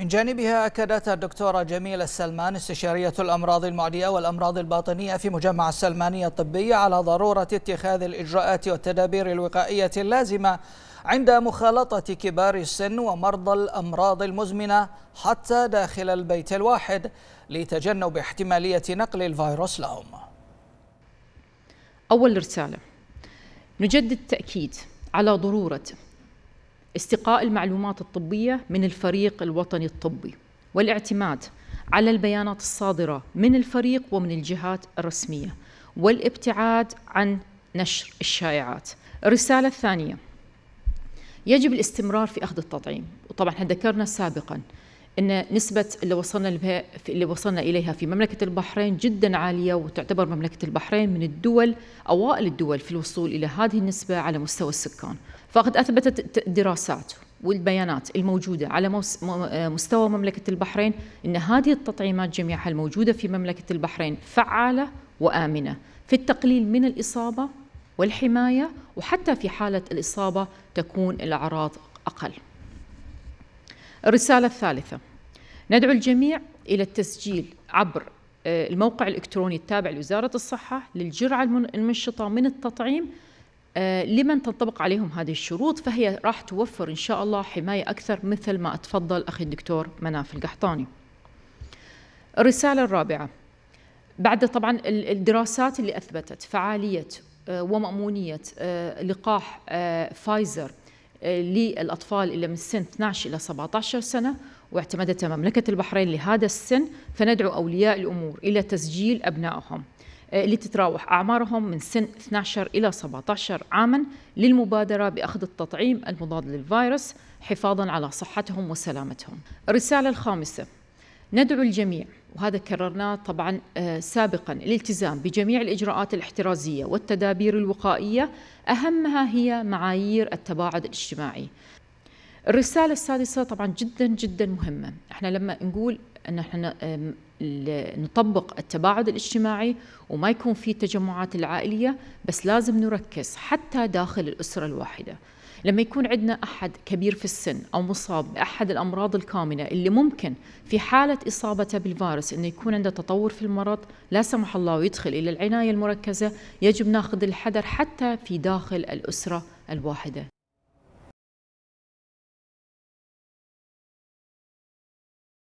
من جانبها أكدت الدكتورة جميلة السلمان استشارية الأمراض المعدية والأمراض الباطنية في مجمع السلمانية الطبية على ضرورة اتخاذ الإجراءات والتدابير الوقائية اللازمة عند مخالطة كبار السن ومرضى الأمراض المزمنة حتى داخل البيت الواحد لتجنب احتمالية نقل الفيروس لهم أول رسالة نجدد التأكيد على ضرورة استقاء المعلومات الطبية من الفريق الوطني الطبي والاعتماد على البيانات الصادرة من الفريق ومن الجهات الرسمية والابتعاد عن نشر الشائعات الرسالة الثانية يجب الاستمرار في أخذ التطعيم وطبعا ذكرنا سابقا ان نسبه اللي وصلنا بها اللي وصلنا اليها في مملكه البحرين جدا عاليه وتعتبر مملكه البحرين من الدول اوائل الدول في الوصول الى هذه النسبه على مستوى السكان فقد اثبتت الدراسات والبيانات الموجودة على مستوى مملكة البحرين أن هذه التطعيمات جميعها الموجودة في مملكة البحرين فعالة وآمنة في التقليل من الإصابة والحماية وحتى في حالة الإصابة تكون الأعراض أقل الرسالة الثالثة ندعو الجميع إلى التسجيل عبر آه، الموقع الإلكتروني التابع لوزارة الصحة للجرعة المنشطة من التطعيم آه، لمن تنطبق عليهم هذه الشروط فهي راح توفر إن شاء الله حماية أكثر مثل ما أتفضل أخي الدكتور مناف القحطاني الرسالة الرابعة بعد طبعا الدراسات اللي أثبتت فعالية آه، ومأمونية لقاح فايزر للأطفال اللي من سن 12 إلى 17 سنة واعتمدتها مملكة البحرين لهذا السن فندعو أولياء الأمور إلى تسجيل أبنائهم اللي آه، تتراوح أعمارهم من سن 12 إلى 17 عاما للمبادرة بأخذ التطعيم المضاد للفيروس حفاظا على صحتهم وسلامتهم الرسالة الخامسة ندعو الجميع وهذا كررناه طبعا آه، سابقا الالتزام بجميع الاجراءات الاحترازيه والتدابير الوقائيه اهمها هي معايير التباعد الاجتماعي. الرساله السادسه طبعا جدا جدا مهمه، احنا لما نقول ان احنا نطبق التباعد الاجتماعي وما يكون في تجمعات العائليه بس لازم نركز حتى داخل الاسره الواحده. لما يكون عندنا أحد كبير في السن أو مصاب بأحد الأمراض الكامنة اللي ممكن في حالة إصابته بالفيروس أنه يكون عنده تطور في المرض لا سمح الله ويدخل إلى العناية المركزة يجب ناخذ الحذر حتى في داخل الأسرة الواحدة